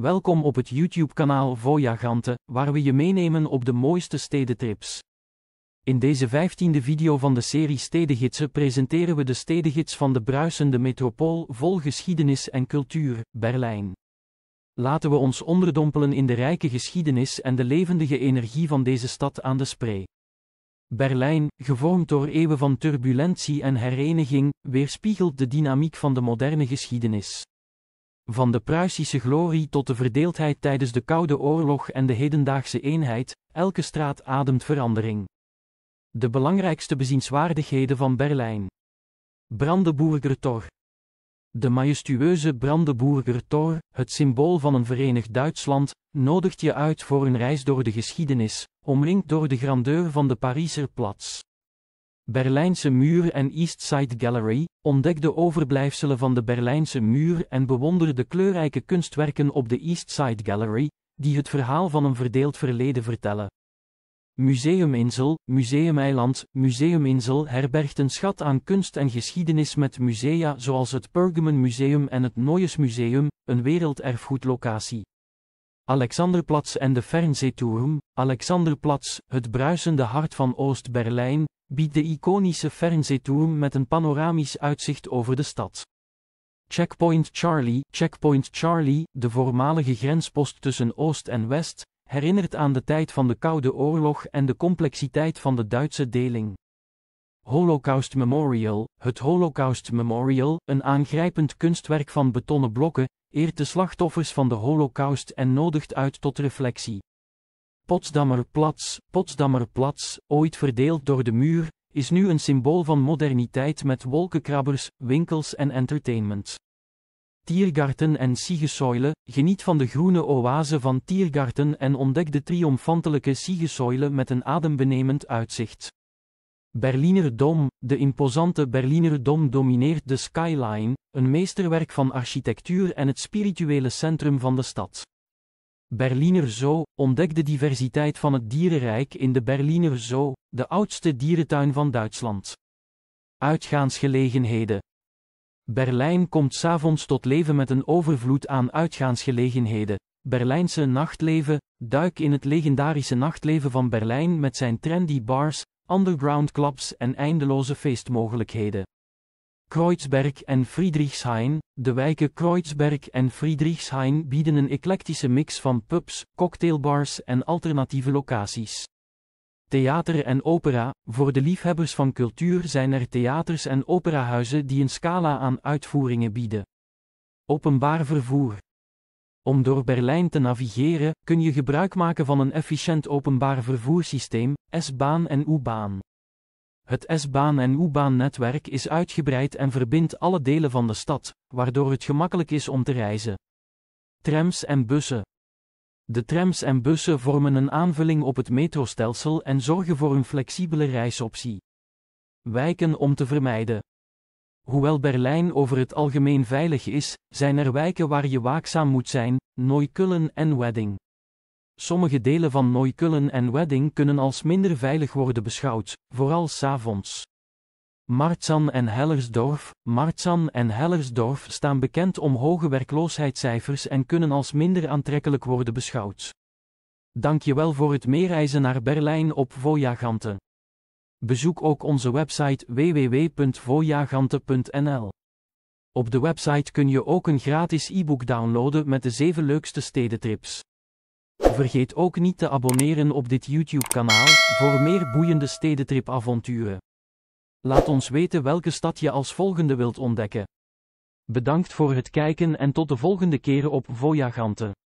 Welkom op het YouTube-kanaal Voyagante, waar we je meenemen op de mooiste stedentrips. In deze vijftiende video van de serie Stedengidsen presenteren we de stedengids van de bruisende metropool vol geschiedenis en cultuur, Berlijn. Laten we ons onderdompelen in de rijke geschiedenis en de levendige energie van deze stad aan de spree. Berlijn, gevormd door eeuwen van turbulentie en hereniging, weerspiegelt de dynamiek van de moderne geschiedenis. Van de Pruisische glorie tot de verdeeldheid tijdens de Koude Oorlog en de hedendaagse eenheid, elke straat ademt verandering. De belangrijkste bezienswaardigheden van Berlijn. Brandenburger Tor. De majestueuze Brandenburger Tor, het symbool van een verenigd Duitsland, nodigt je uit voor een reis door de geschiedenis, omringd door de grandeur van de Pariser Plaats. Berlijnse Muur en East Side Gallery, ontdek de overblijfselen van de Berlijnse Muur en bewonder de kleurrijke kunstwerken op de East Side Gallery, die het verhaal van een verdeeld verleden vertellen. Museum Insel, Museum Eiland, Museum Insel herbergt een schat aan kunst en geschiedenis met musea zoals het Pergamon Museum en het Neues Museum, een werelderfgoedlocatie. Alexanderplatz en de Fernsehturm, Alexanderplatz, het bruisende hart van Oost-Berlijn, biedt de iconische Fernsehturm met een panoramisch uitzicht over de stad. Checkpoint Charlie, Checkpoint Charlie, de voormalige grenspost tussen Oost en West, herinnert aan de tijd van de Koude Oorlog en de complexiteit van de Duitse deling. Holocaust Memorial, het Holocaust Memorial, een aangrijpend kunstwerk van betonnen blokken, eert de slachtoffers van de Holocaust en nodigt uit tot reflectie. Potsdamer Platz, ooit verdeeld door de muur, is nu een symbool van moderniteit met wolkenkrabbers, winkels en entertainment. Tiergarten en Siegesäule, geniet van de groene oase van Tiergarten en ontdek de triomfantelijke Siegesäule met een adembenemend uitzicht. Berliner Dom, de imposante Berliner Dom domineert de skyline, een meesterwerk van architectuur en het spirituele centrum van de stad. Berliner Zoo, ontdek de diversiteit van het dierenrijk in de Berliner Zoo, de oudste dierentuin van Duitsland. Uitgaansgelegenheden. Berlijn komt s'avonds tot leven met een overvloed aan uitgaansgelegenheden. Berlijnse nachtleven, duik in het legendarische nachtleven van Berlijn met zijn trendy bars, underground clubs en eindeloze feestmogelijkheden. Kreuzberg en Friedrichshain, de wijken Kreuzberg en Friedrichshain bieden een eclectische mix van pubs, cocktailbars en alternatieve locaties. Theater en opera, voor de liefhebbers van cultuur zijn er theaters en operahuizen die een scala aan uitvoeringen bieden. Openbaar vervoer, om door Berlijn te navigeren, kun je gebruik maken van een efficiënt openbaar vervoerssysteem, S-baan en U-baan. Het S-baan en U-baan-netwerk is uitgebreid en verbindt alle delen van de stad, waardoor het gemakkelijk is om te reizen. Trams en bussen. De trams en bussen vormen een aanvulling op het metrostelsel en zorgen voor een flexibele reisoptie. Wijken om te vermijden. Hoewel Berlijn over het algemeen veilig is, zijn er wijken waar je waakzaam moet zijn, Neukölln en Wedding. Sommige delen van Neukölln en Wedding kunnen als minder veilig worden beschouwd, vooral s'avonds. Marzahn en Hellersdorf Marzahn en Hellersdorf staan bekend om hoge werkloosheidscijfers en kunnen als minder aantrekkelijk worden beschouwd. Dankjewel voor het meereizen naar Berlijn op Voyaganten. Bezoek ook onze website www.voyagante.nl. Op de website kun je ook een gratis e-book downloaden met de 7 leukste stedentrips. Vergeet ook niet te abonneren op dit YouTube-kanaal voor meer boeiende stedentripavonturen. Laat ons weten welke stad je als volgende wilt ontdekken. Bedankt voor het kijken en tot de volgende keer op Voyagante.